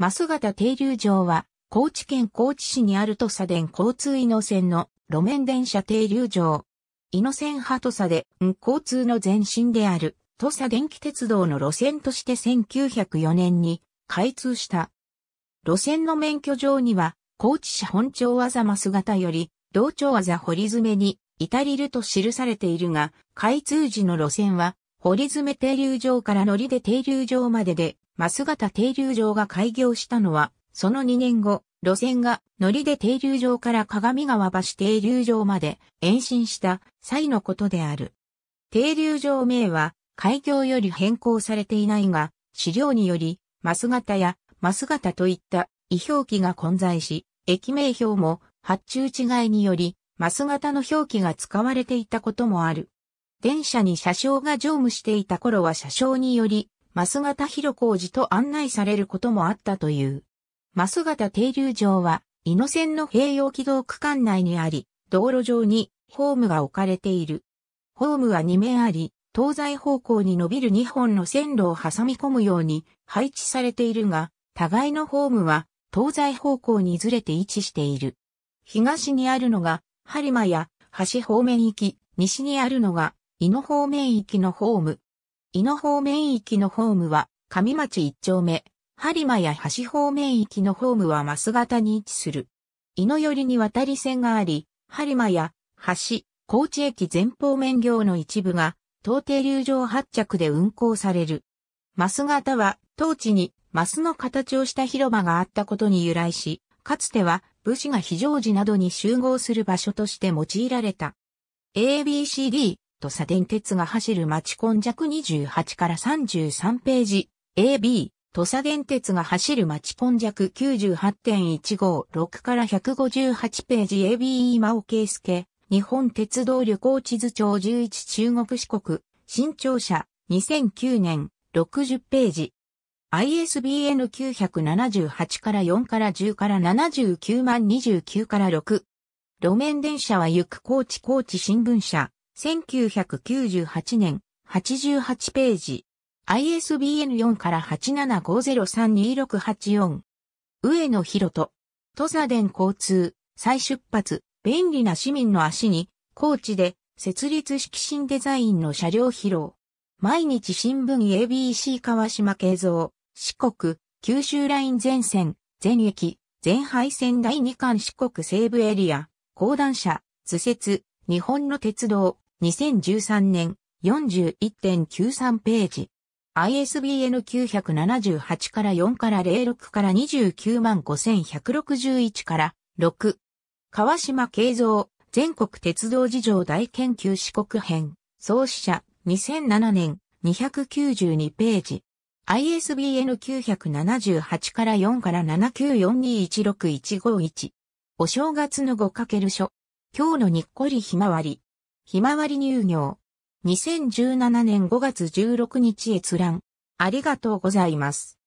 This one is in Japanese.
増型停留場は、高知県高知市にある土佐電交通井野線の路面電車停留場。井野線派土佐で、交通の前身である、土佐電気鉄道の路線として1904年に開通した。路線の免許上には、高知市本町技増型より、同町技堀詰に至りると記されているが、開通時の路線は、堀詰停留場から乗りで停留場までで、増型停留場が開業したのは、その2年後、路線が乗りで停留場から鏡川橋停留場まで延伸した際のことである。停留場名は開業より変更されていないが、資料により、増型や増型といった異表記が混在し、駅名表も発注違いにより、増型の表記が使われていたこともある。電車に車掌が乗務していた頃は車掌により、増形広小路と案内されることもあったという。増形停留場は、伊野線の併用軌道区間内にあり、道路上にホームが置かれている。ホームは2面あり、東西方向に伸びる2本の線路を挟み込むように配置されているが、互いのホームは東西方向にずれて位置している。東にあるのが、播磨や橋方面行き、西にあるのが、伊野方面行きのホーム。伊野方面域のホームは、上町一丁目、播磨や橋方面域のホームは増型に位置する。伊野寄りに渡り線があり、播磨や橋、高知駅前方面業の一部が、東底。流上発着で運行される。増型は、当地に、スの形をした広場があったことに由来し、かつては武士が非常時などに集合する場所として用いられた。ABCD 土佐電鉄が走る町根弱28から33ページ、AB、土佐電鉄が走る町根弱98.156から158ページ ABE 真尾圭介、日本鉄道旅行地図帳11中国四国、新庁舎、2009年、60ページ。ISBN 978から4から10から79万29から6。路面電車は行く高知高知新聞社。1998年、88ページ。ISBN4 から875032684。上野博人。土佐電交通、再出発、便利な市民の足に、高知で、設立式新デザインの車両披露。毎日新聞 ABC 川島慶三、四国、九州ライン全線、全駅、全廃線第2巻四国西部エリア、高段車、図説、日本の鉄道、2013年41.93ページ。ISBN 978から4から06から29万5161から6。川島慶三、全国鉄道事情大研究四国編、創始者、2007年、292ページ。ISBN 978から4から794216151。お正月の 5× 書。今日のにっこりひまわり。ひまわり乳業。2017年5月16日閲覧。ありがとうございます。